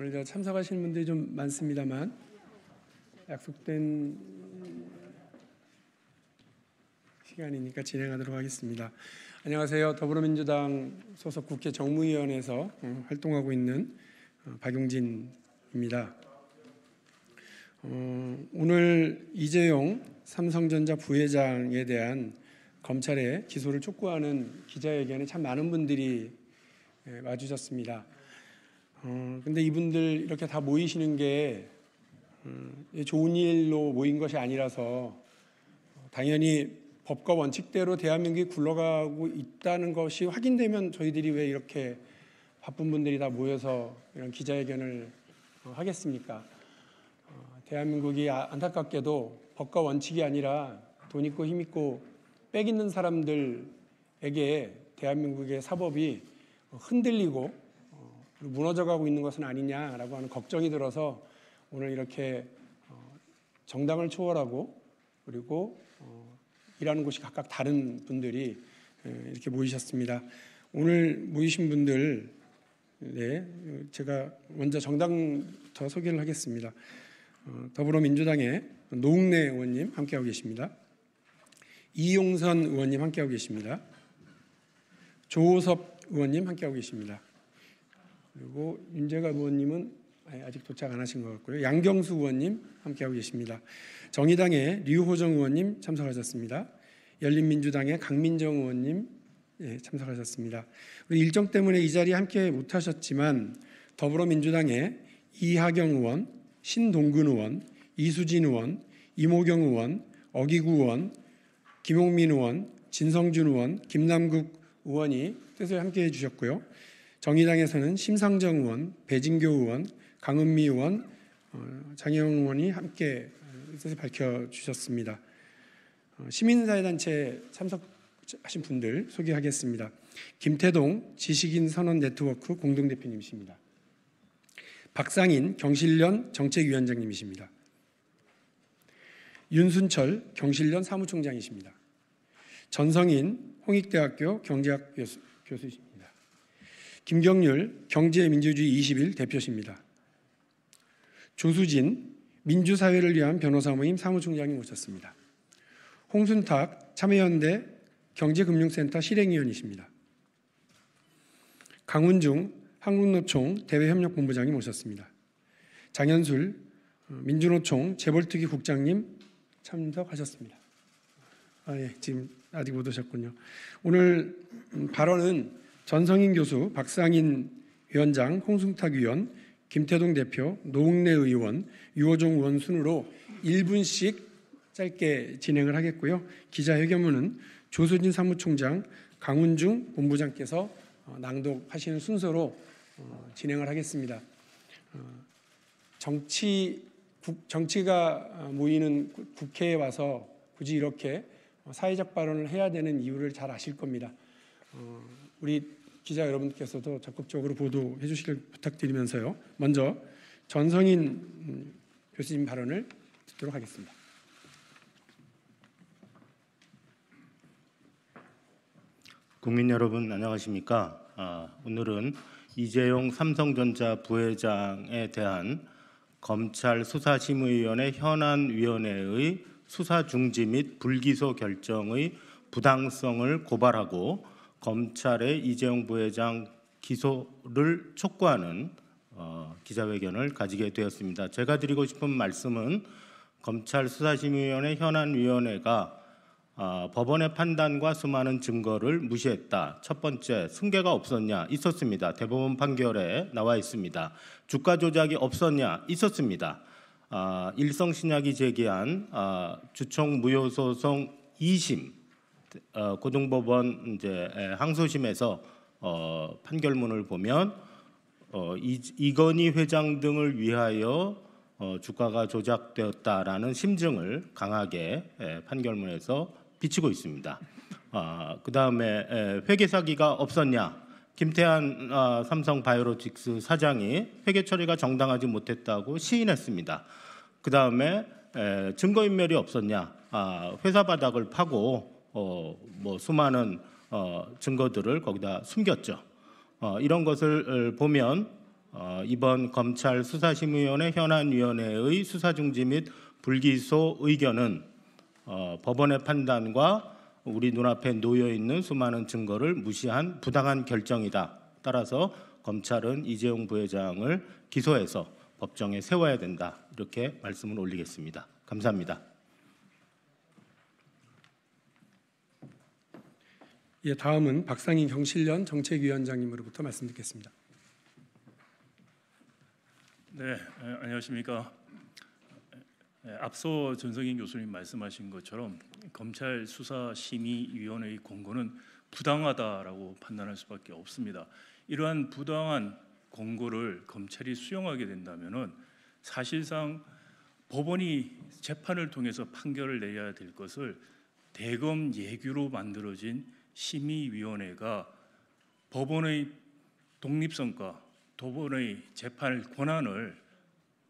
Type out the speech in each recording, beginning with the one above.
오늘 저 참석하시는 분들이 좀 많습니다만 약속된 시간이니까 진행하도록 하겠습니다. 안녕하세요. 더불어민주당 소속 국회 정무위원회에서 활동하고 있는 어, 박용진입니다. 어, 오늘 이재용 삼성전자 부회장에 대한 검찰의 기소를 촉구하는 기자회견에 참 많은 분들이 예, 와주셨습니다. 음, 근데 이분들 이렇게 다 모이시는 게 음, 좋은 일로 모인 것이 아니라서 당연히 법과 원칙대로 대한민국이 굴러가고 있다는 것이 확인되면 저희들이 왜 이렇게 바쁜 분들이 다 모여서 이런 기자회견을 하겠습니까? 어, 대한민국이 아, 안타깝게도 법과 원칙이 아니라 돈 있고 힘 있고 빽 있는 사람들에게 대한민국의 사법이 흔들리고 무너져가고 있는 것은 아니냐라고 하는 걱정이 들어서 오늘 이렇게 어, 정당을 초월하고 그리고 어, 일하는 곳이 각각 다른 분들이 이렇게 모이셨습니다. 오늘 모이신 분들 네, 제가 먼저 정당부터 소개를 하겠습니다. 어, 더불어민주당의 노웅래 의원님 함께하고 계십니다. 이용선 의원님 함께하고 계십니다. 조호섭 의원님 함께하고 계십니다. 그리고 윤재관 의원님은 아직 도착 안 하신 것 같고요. 양경수 의원님 함께하고 계십니다. 정의당의 류호정 의원님 참석하셨습니다. 열린민주당의 강민정 의원님 예, 참석하셨습니다. 우리 일정 때문에 이 자리에 함께 못하셨지만 더불어민주당의 이하경 의원, 신동근 의원, 이수진 의원, 이모경 의원, 어기구 의원, 김용민 의원, 진성준 의원, 김남국 의원이 뜻을 함께해 주셨고요. 정의당에서는 심상정 의원, 배진교 의원, 강은미 의원, 어, 장영원 의원이 함께 뜻을 밝혀주셨습니다. 어, 시민사회단체 참석하신 분들 소개하겠습니다. 김태동 지식인 선언 네트워크 공동대표님이십니다. 박상인 경실련 정책위원장님이십니다. 윤순철 경실련 사무총장이십니다. 전성인 홍익대학교 경제학 교수, 교수이십니다. 김경률 경제민주주의 20일 대표십니다. 조수진 민주사회를 위한 변호사 모임 사무총장이 모셨습니다. 홍순탁 참여연대 경제금융센터 실행위원이십니다. 강훈중 한국노총 대외협력본부장이 모셨습니다. 장현술 민주노총 재벌특위 국장님 참석하셨습니다. 아, 예, 지금 아직 못 오셨군요. 오늘 발언은 전성인 교수, 박상인 위원장, 홍승탁 위원, 김태동 대표, 노웅래 의원, 유호종 의원 순으로 1분씩 짧게 진행을 하겠고요. 기자회견문은 조수진 사무총장, 강훈중 본부장께서 어, 낭독하시는 순서로 어, 진행을 하겠습니다. 어, 정치 정치가 모이는 국회에 와서 굳이 이렇게 사회적 발언을 해야 되는 이유를 잘 아실 겁니다. 우리 기자 여러분께서도 적극적으로 보도해 주시길 부탁드리면서요. 먼저 전성인 음, 교수님 발언을 듣도록 하겠습니다. 국민 여러분 안녕하십니까? 아, 오늘은 이재용 삼성전자 부회장에 대한 검찰 수사심의위원회 현안위원회의 수사 중지 및 불기소 결정의 부당성을 고발하고 검찰의 이재용 부회장 기소를 촉구하는 어, 기자회견을 가지게 되었습니다. 제가 드리고 싶은 말씀은 검찰 수사심의위원회 현안위원회가 어, 법원의 판단과 수많은 증거를 무시했다. 첫 번째, 승계가 없었냐? 있었습니다. 대법원 판결에 나와 있습니다. 주가 조작이 없었냐? 있었습니다. 어, 일성신약이 제기한 어, 주총 무효소송 2심 어, 고등법원 이제 항소심에서 어, 판결문을 보면 어, 이, 이건희 회장 등을 위하여 어, 주가가 조작되었다라는 심증을 강하게 에, 판결문에서 비치고 있습니다. 아, 그 다음에 회계 사기가 없었냐? 김태한 아, 삼성 바이오로직스 사장이 회계 처리가 정당하지 못했다고 시인했습니다. 그 다음에 증거인멸이 없었냐? 아, 회사 바닥을 파고 어, 뭐 수많은 어, 증거들을 거기다 숨겼죠. 어, 이런 것을 어, 보면 어, 이번 검찰 수사심의위원회 현안위원회의 수사 중지 및 불기소 의견은 어, 법원의 판단과 우리 눈앞에 놓여 있는 수많은 증거를 무시한 부당한 결정이다. 따라서 검찰은 이재용 부회장을 기소해서 법정에 세워야 된다. 이렇게 말씀을 올리겠습니다. 감사합니다. 예, 다음은 박상인 경실련 정책위원장님으로부터 말씀 드리겠습니다 네, 예, 안녕하십니까. 예, 앞서 전성인 교수님 말씀하신 것처럼 검찰 수사 심의위원회의 권고는 부당하다라고 판단할 수밖에 없습니다. 이러한 부당한 권고를 검찰이 수용하게 된다면은 사실상 법원이 재판을 통해서 판결을 내려야 될 것을 대검 예규로 만들어진 심의위원회가 법원의 독립성과 법원의 재판 권한을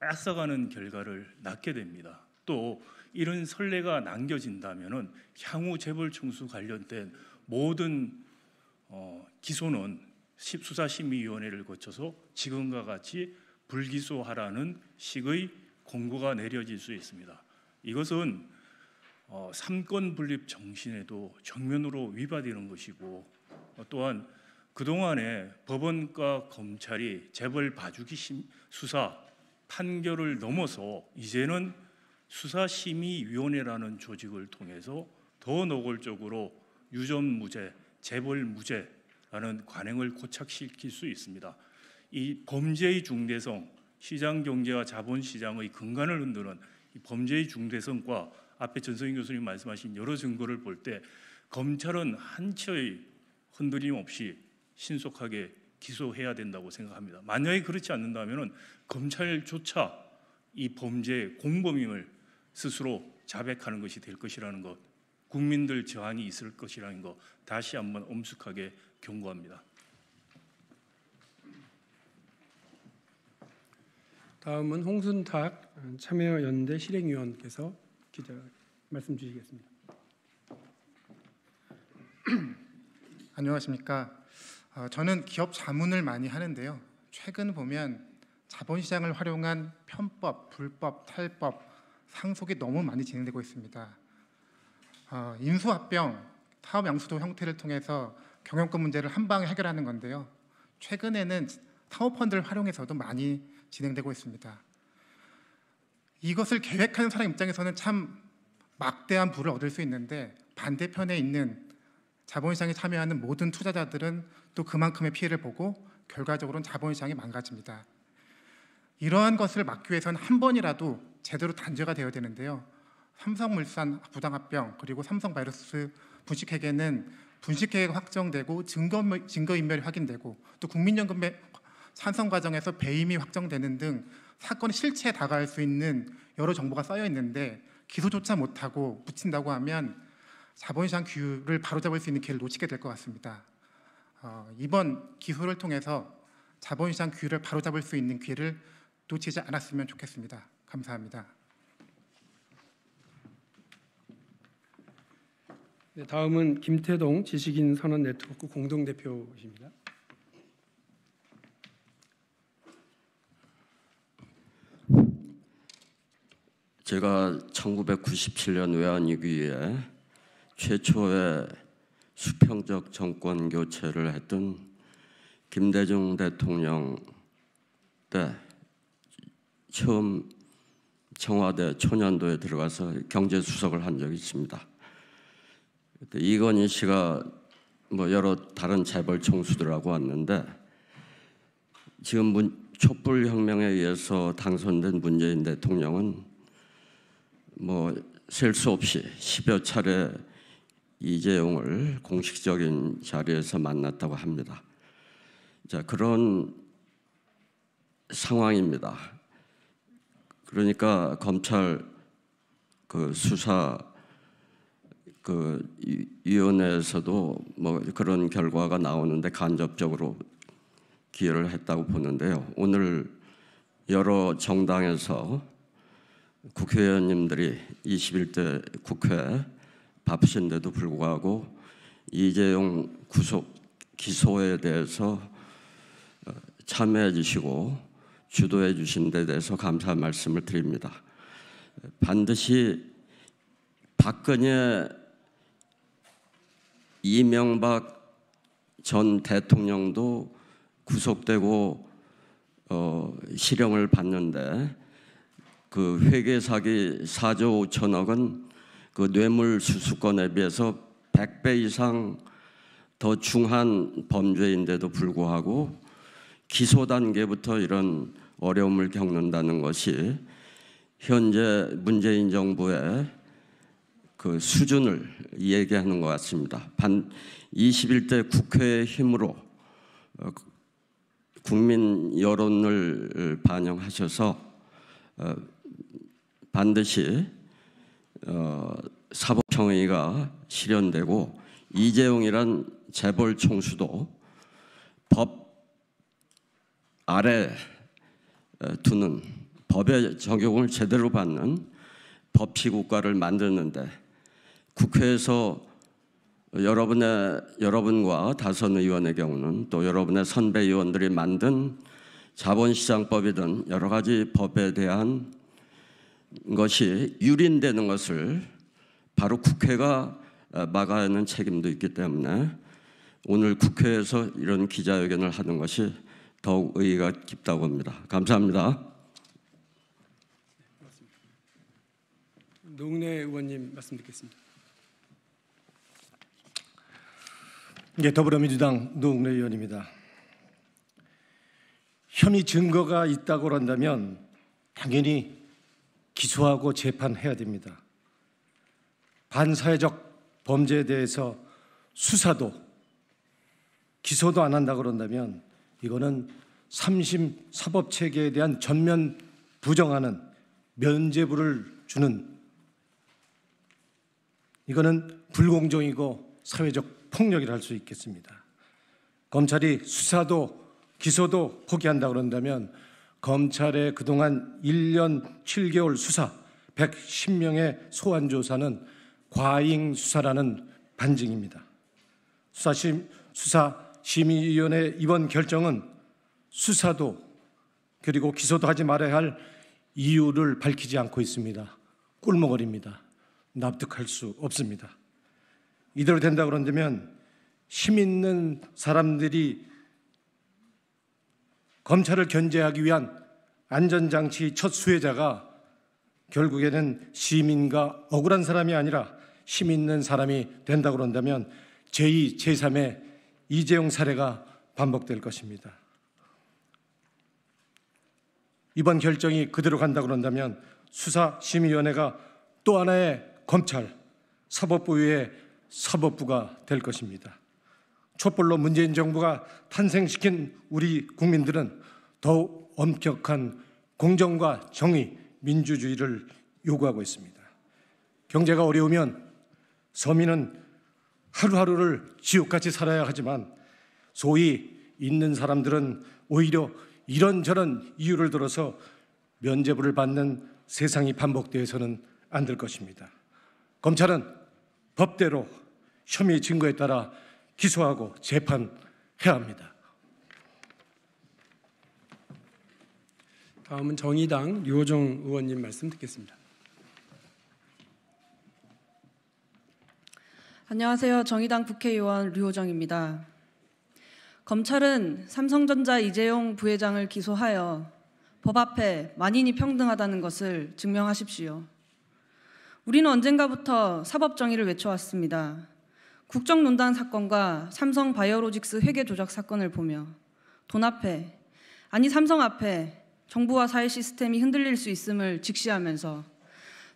앗아가는 결과를 낳게 됩니다. 또 이런 선례가 남겨진다면 향후 재벌 총수 관련된 모든 어, 기소는 수사심의위원회를 거쳐서 지금과 같이 불기소하라는 식의 공고가 내려질 수 있습니다. 이것은 어, 삼권 분립 정신에도 정면으로 위반되는 것이고 어, 또한 그동안에 법원과 검찰이 재벌 봐주기 심, 수사 판결을 넘어서 이제는 수사심의위원회라는 조직을 통해서 더 노골적으로 유전 무죄, 재벌 무죄라는 관행을 고착시킬 수 있습니다. 이 범죄의 중대성, 시장 경제와 자본 시장의 근간을 흔드는 범죄의 중대성과 앞에 전성인 교수님 말씀하신 여러 증거를 볼 때 검찰은 한치의 흔들림 없이 신속하게 기소해야 된다고 생각합니다. 만약에 그렇지 않는다면 검찰조차 이 범죄의 공범임을 스스로 자백하는 것이 될 것이라는 것, 국민들 저항이 있을 것이라는 것 다시 한번 엄숙하게 경고합니다. 다음은 홍순탁 참여연대 실행위원께서 기자 말씀 주시겠습니다. 안녕하십니까. 어, 저는 기업 자문을 많이 하는데요. 최근 보면 자본시장을 활용한 편법, 불법, 탈법, 상속이 너무 많이 진행되고 있습니다. 어, 인수합병, 사업 양수도 형태를 통해서 경영권 문제를 한 방에 해결하는 건데요. 최근에는 사모펀드를 활용해서도 많이 진행되고 있습니다. 이것을 계획하는 사람 입장에서는 참 막대한 부를 얻을 수 있는데 반대편에 있는 자본시장에 참여하는 모든 투자자들은 또 그만큼의 피해를 보고 결과적으로는 자본시장이 망가집니다. 이러한 것을 막기 위해서는 한 번이라도 제대로 단죄가 되어야 되는데요. 삼성물산 부당합병 그리고 삼성바이러스 분식회계는 분식회계가 확정되고 증거, 증거인멸이 확인되고 또 국민연금의 산성 과정에서 배임이 확정되는 등 사건의 실체에 다가갈 수 있는 여러 정보가 쌓여 있는데 기소조차 못하고 붙인다고 하면 자본시장 규율을 바로잡을 수 있는 기회를 놓치게 될 것 같습니다. 어, 이번 기소를 통해서 자본시장 규율을 바로잡을 수 있는 기회를 놓치지 않았으면 좋겠습니다. 감사합니다. 네, 다음은 김태동 지식인 선언 네트워크 공동대표이십니다. 제가 1997년 외환위기에 최초의 수평적 정권 교체를 했던 김대중 대통령 때 처음 청와대 초년도에 들어가서 경제수석을 한 적이 있습니다. 그때 이건희 씨가 뭐 여러 다른 재벌 총수들하고 왔는데 지금 문, 촛불 혁명에 의해서 당선된 문재인 대통령은 뭐셀수 없이 10여 차례 이재용을 공식적인 자리에서 만났다고 합니다. 자, 그런 상황입니다. 그러니까 검찰 그 수사 그 위원회에서도 뭐 그런 결과가 나오는데 간접적으로 기여를 했다고 보는데요. 오늘 여러 정당에서 국회의원님들이 21대 국회 바쁘신데도 불구하고 이재용 구속 기소에 대해서 어, 참여해 주시고 주도해 주신 데 대해서 감사한 말씀을 드립니다. 반드시 박근혜 이명박 전 대통령도 구속되고 어, 실형을 받는데 그 회계사기 4조 5천억 은그 뇌물 수수권에 비해서 100배 이상 더 중한 범죄인데도 불구하고 기소 단계부터 이런 어려움을 겪는다는 것이 현재 문재인 정부의 그 수준을 얘기하는 것 같습니다. 반 21대 국회의 힘으로 어, 국민 여론을 반영하셔서 어, 반드시 어, 사법평의가 실현되고 이재용이란 재벌 총수도 법 아래 어, 두는 법의 적용을 제대로 받는 법치국가를 만드는데 국회에서 여러분의 여러분과 다선 의원의 경우는 또 여러분의 선배 의원들이 만든 자본시장법이든 여러 가지 법에 대한 것이 유린되는 것을 바로 국회가 어, 막아야 하는 책임도 있기 때문에 오늘 국회에서 이런 기자회견을 하는 것이 더욱 의의가 깊다고 합니다 감사합니다. 노웅래 의원님 말씀 듣겠습니다. 이게 예, 더불어민주당 노웅래 의원입니다. 혐의 증거가 있다고 한다면 당연히 기소하고 재판해야 됩니다. 반사회적 범죄에 대해서 수사도 기소도 안 한다 그런다면 이거는 삼심 사법 체계에 대한 전면 부정하는 면죄부를 주는 이거는 불공정이고 사회적 폭력이라 할수 있겠습니다. 검찰이 수사도 기소도 포기한다 그런다면 검찰의 그동안 1년 7개월 수사 110명의 소환 조사는 과잉 수사라는 반증입니다. 수사심 수사 심의위원회 이번 결정은 수사도 그리고 기소도 하지 말아야 할 이유를 밝히지 않고 있습니다. 꿀먹거립니다. 납득할 수 없습니다. 이대로 된다 그런다면 힘 있는 사람들이 검찰을 견제하기 위한 안전장치 첫 수혜자가 결국에는 시민과 억울한 사람이 아니라 힘 있는 사람이 된다고 그런다면 제2, 제3의 이재용 사례가 반복될 것입니다. 이번 결정이 그대로 간다 그런다면 수사심의위원회가 또 하나의 검찰, 사법부의 사법부가 될 것입니다. 촛불로 문재인 정부가 탄생시킨 우리 국민들은 더욱 엄격한 공정과 정의, 민주주의를 요구하고 있습니다. 경제가 어려우면 서민은 하루하루를 지옥같이 살아야 하지만 소위 있는 사람들은 오히려 이런저런 이유를 들어서 면제부를 받는 세상이 반복되어서는 안 될 것입니다. 검찰은 법대로 혐의 증거에 따라 기소하고 재판해야 합니다. 다음은 정의당 류호정 의원님 말씀 듣겠습니다. 안녕하세요. 정의당 국회의원 류호정입니다. 검찰은 삼성전자 이재용 부회장을 기소하여 법 앞에 만인이 평등하다는 것을 증명하십시오. 우리는 언젠가부터 사법 정의를 외쳐왔습니다. 국정농단 사건과 삼성 바이오로직스 회계 조작 사건을 보며 돈 앞에 아니 삼성 앞에 정부와 사회 시스템이 흔들릴 수 있음을 직시하면서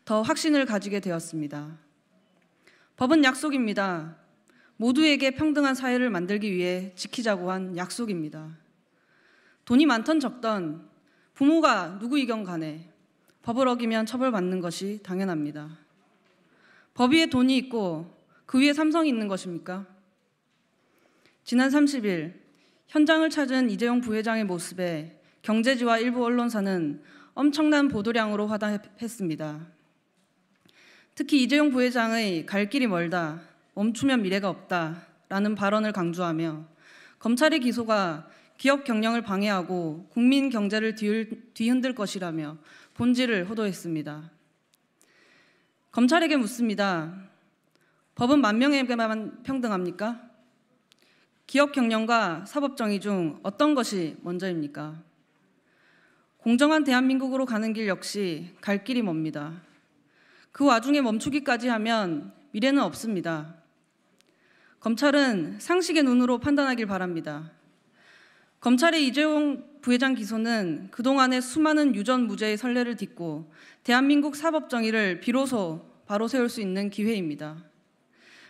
더 확신을 가지게 되었습니다. 법은 약속입니다. 모두에게 평등한 사회를 만들기 위해 지키자고 한 약속입니다. 돈이 많던 적던 부모가 누구이건 간에 법을 어기면 처벌받는 것이 당연합니다. 법 위에 돈이 있고 그 위에 삼성이 있는 것입니까? 지난 30일 현장을 찾은 이재용 부회장의 모습에 경제지와 일부 언론사는 엄청난 보도량으로 화답했습니다. 특히 이재용 부회장의 갈 길이 멀다, 멈추면 미래가 없다 라는 발언을 강조하며 검찰의 기소가 기업 경영을 방해하고 국민 경제를 뒤흔들 것이라며 본질을 호도했습니다. 검찰에게 묻습니다. 법은 만 명에게만 평등합니까? 기업 경영과 사법 정의 중 어떤 것이 먼저입니까? 공정한 대한민국으로 가는 길 역시 갈 길이 멉니다. 그 와중에 멈추기까지 하면 미래는 없습니다. 검찰은 상식의 눈으로 판단하길 바랍니다. 검찰의 이재용 부회장 기소는 그동안의 수많은 유전 무죄의 선례를 딛고 대한민국 사법 정의를 비로소 바로 세울 수 있는 기회입니다.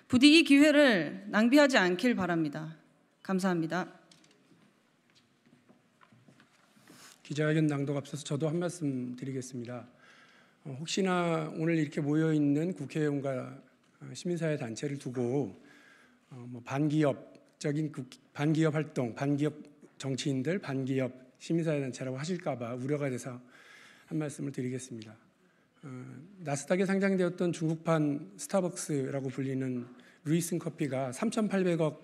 부디 이 기회를 낭비하지 않길 바랍니다. 감사합니다. 기자회견 낭독 앞서서 저도 한 말씀 드리겠습니다. 어, 혹시나 오늘 이렇게 모여 있는 국회의원과 어, 시민사회 단체를 두고 어, 뭐 반기업적인 반기업 활동, 반기업 정치인들, 반기업 시민사회 단체라고 하실까봐 우려가 돼서 한 말씀을 드리겠습니다. 어, 나스닥에 상장되었던 중국판 스타벅스라고 불리는 루이슨 커피가 3,800억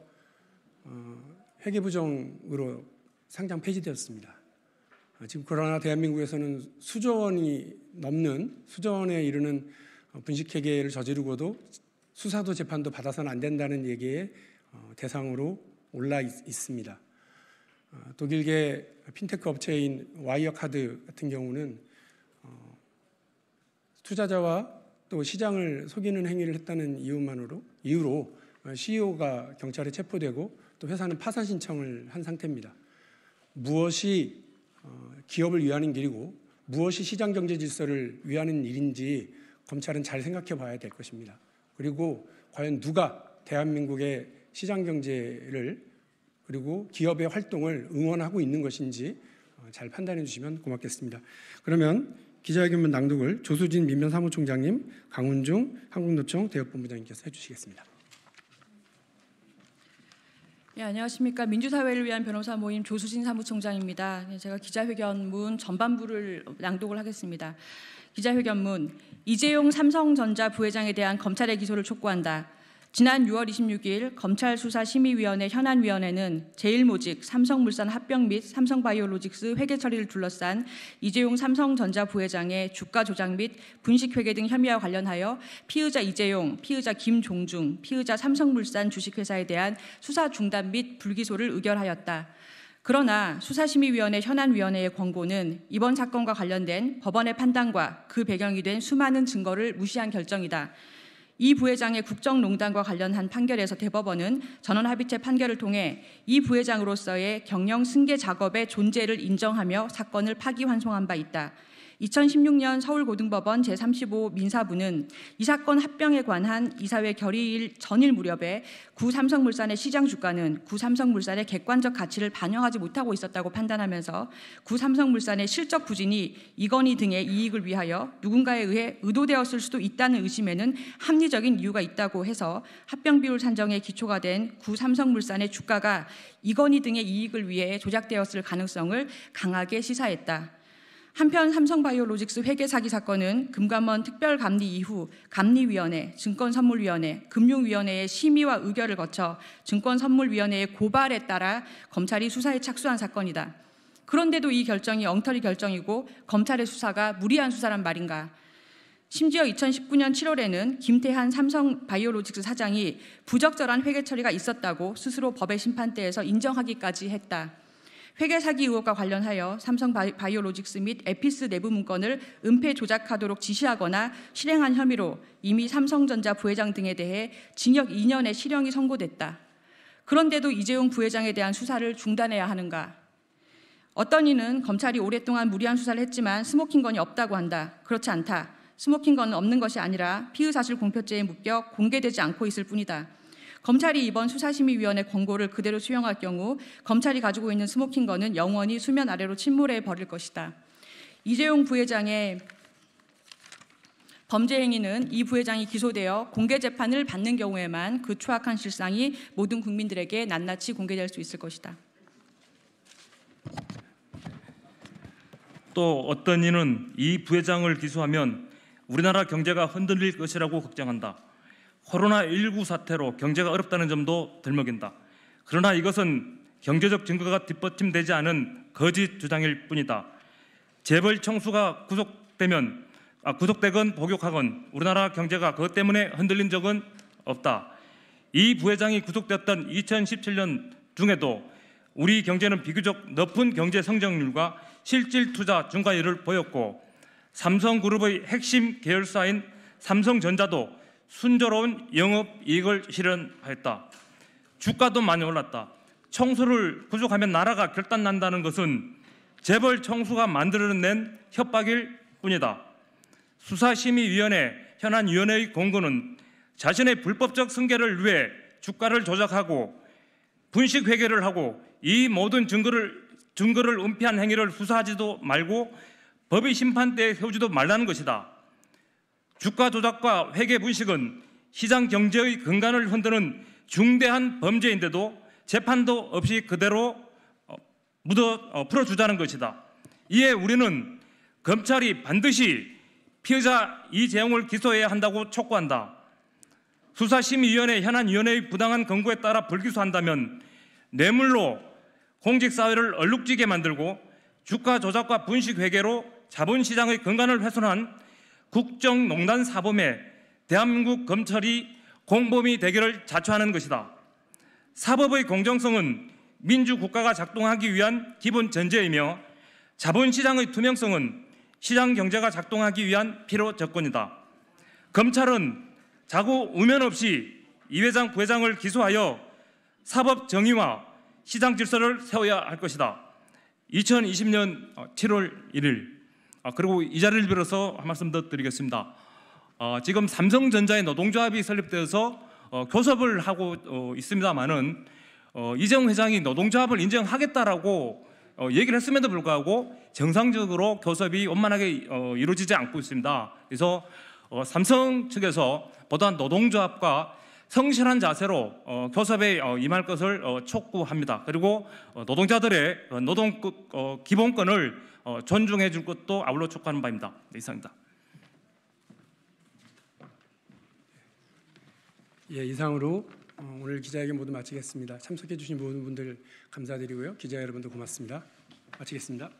어, 회계 부정으로 상장 폐지되었습니다. 어, 지금 그러나 대한민국에서는 수조 원이 넘는 수조 원에 이르는 분식회계를 저지르고도 수사도 재판도 받아서는 안 된다는 얘기의 대상으로 올라 있, 습니다 독일계 핀테크 업체인 와이어카드 같은 경우는 투자자와 또 시장을 속이는 행위를 했다는 이유만으로 이유로 어, CEO가 경찰에 체포되고 또 회사는 파산 신청을 한 상태입니다. 무엇이 어, 기업을 위하는 길이고 무엇이 시장 경제 질서를 위하는 일인지 검찰은 잘 생각해 봐야 될 것입니다. 그리고 과연 누가 대한민국의 시장 경제를 그리고 기업의 활동을 응원하고 있는 것인지 어, 잘 판단해 주시면 고맙겠습니다. 그러면 기자회견문 낭독을 조수진 민변 사무총장님, 강훈중 한국노총 대역본부장님께서 해주시겠습니다. 네, 안녕하십니까 민주사회를 위한 변호사 모임 조수진 사무총장입니다. 네, 제가 기자회견문 전반부를 낭독을 하겠습니다. 기자회견문 이재용 삼성전자 부회장에 대한 검찰의 기소를 촉구한다. 지난 6월 26일 검찰 수사 심의위원회 현안위원회는 제일모직 삼성물산 합병 및 삼성바이오로직스 회계 처리를 둘러싼 이재용 삼성전자 부회장의 주가 조작 및 분식 회계 등 혐의와 관련하여 피의자 이재용, 피의자 김종중, 피의자 삼성물산 주식회사에 대한 수사 중단 및 불기소를 의결하였다. 그러나 수사심의위원회 현안위원회의 권고는 이번 사건과 관련된 법원의 판단과 그 배경이 된 수많은 증거를 무시한 결정이다. 이 부회장의 국정농단과 관련한 판결에서 대법원은 전원 합의체 판결을 통해 이 부회장으로서의 경영 승계 작업의 존재를 인정하며 사건을 파기환송한 바 있다. 2016년 서울고등법원 제35 민사부는 이 사건 합병에 관한 이사회 결의일 전일 무렵에 구삼성물산의 시장 주가는 구삼성물산의 객관적 가치를 반영하지 못하고 있었다고 판단하면서 구삼성물산의 실적 부진이 이건희 등의 이익을 위하여 누군가에 의해 의도되었을 수도 있다는 의심에는 합리적인 이유가 있다고 해서 합병 비율 산정에 기초가 된 구삼성물산의 주가가 이건희 등의 이익을 위해 조작되었을 가능성을 강하게 시사했다. 한편 삼성바이오로직스 회계 사기 사건은 금감원 특별감리 이후 감리위원회, 증권선물위원회, 금융위원회의 심의와 의결을 거쳐 증권선물위원회의 고발에 따라 검찰이 수사에 착수한 사건이다. 그런데도 이 결정이 엉터리 결정이고 검찰의 수사가 무리한 수사란 말인가? 심지어 2019년 7월에는 김태한 삼성바이오로직스 사장이 부적절한 회계 처리가 있었다고 스스로 법의 심판대에서 인정하기까지 했다. 회계 사기 의혹과 관련하여 삼성 바이오로직스 및 에피스 내부 문건을 은폐 조작하도록 지시하거나 실행한 혐의로 이미 삼성전자 부회장 등에 대해 징역 2년의 실형이 선고됐다. 그런데도 이재용 부회장에 대한 수사를 중단해야 하는가? 어떤 이는 검찰이 오랫동안 무리한 수사를 했지만 스모킹 건이 없다고 한다. 그렇지 않다. 스모킹 건은 없는 것이 아니라 피의사실 공표죄에 묶여 공개되지 않고 있을 뿐이다. 검찰이 이번 수사심의위원회 권고를 그대로 수용할 경우 검찰이 가지고 있는 스모킹건은 영원히 수면 아래로 침몰해 버릴 것이다. 이재용 부회장의 범죄 행위는 이 부회장이 기소되어 공개 재판을 받는 경우에만 그 추악한 실상이 모든 국민들에게 낱낱이 공개될 수 있을 것이다. 또 어떤 이는 이 부회장을 기소하면 우리나라 경제가 흔들릴 것이라고 걱정한다. 코로나19 사태로 경제가 어렵다는 점도 들먹인다. 그러나 이것은 경제적 증거가 뒷받침되지 않은 거짓 주장일 뿐이다. 재벌 청수가 구속되면 아, 구속되건 복역하건 우리나라 경제가 그것 때문에 흔들린 적은 없다. 이 부회장이 구속되었던 2017년 중에도 우리 경제는 비교적 높은 경제 성장률과 실질 투자 증가율을 보였고 삼성그룹의 핵심 계열사인 삼성전자도 순조로운 영업 이익을 실현했다. 주가도 많이 올랐다. 청소를 부족하면 나라가 결단난다는 것은 재벌 청수가 만들어낸 협박일 뿐이다. 수사심의위원회 현안위원회의 공고는 자신의 불법적 승계를 위해 주가를 조작하고 분식 회계를 하고 이 모든 증거를 증거를 은폐한 행위를 수사하지도 말고 법의 심판대에 세우지도 말라는 것이다. 주가 조작과 회계 분식은 시장 경제의 근간을 흔드는 중대한 범죄인데도 재판도 없이 그대로 어, 묻어 어, 풀어주자는 것이다. 이에 우리는 검찰이 반드시 피의자 이재용을 기소해야 한다고 촉구한다. 수사심의위원회 현안위원회의 부당한 권고에 따라 불기소한다면 뇌물로 공직사회를 얼룩지게 만들고 주가 조작과 분식회계로 자본시장의 근간을 훼손한 국정농단 사범에 대한민국 검찰이 공범이 대결을 자초하는 것이다. 사법의 공정성은 민주국가가 작동하기 위한 기본 전제이며 자본시장의 투명성은 시장 경제가 작동하기 위한 필요 조건이다. 검찰은 자고 우면 없이 이 회장, 부회장을 기소하여 사법 정의와 시장 질서를 세워야 할 것이다. 2020년 7월 1일 아, 그리고 이 자리를 빌어서 한 말씀 더 드리겠습니다. 아, 지금 삼성전자의 노동조합이 설립되어서 어, 교섭을 하고 어, 있습니다만은 어, 이재용 회장이 노동조합을 인정하겠다라고 얘기를 했음에도 불구하고 정상적으로 교섭이 원만하게 이루어지지 않고 있습니다. 그래서 삼성 측에서 보다 노동조합과 성실한 자세로 어, 교섭에 어, 임할 것을 어, 촉구합니다. 그리고 어, 노동자들의 어, 노동 어, 기본권을 어, 존중해 줄 것도 아울러 촉구하는 바입니다. 네, 이상입니다. 예, 이상으로 어, 오늘 기자회견 모두 마치겠습니다. 참석해 주신 모든 분들 감사드리고요. 기자 여러분도 고맙습니다. 마치겠습니다.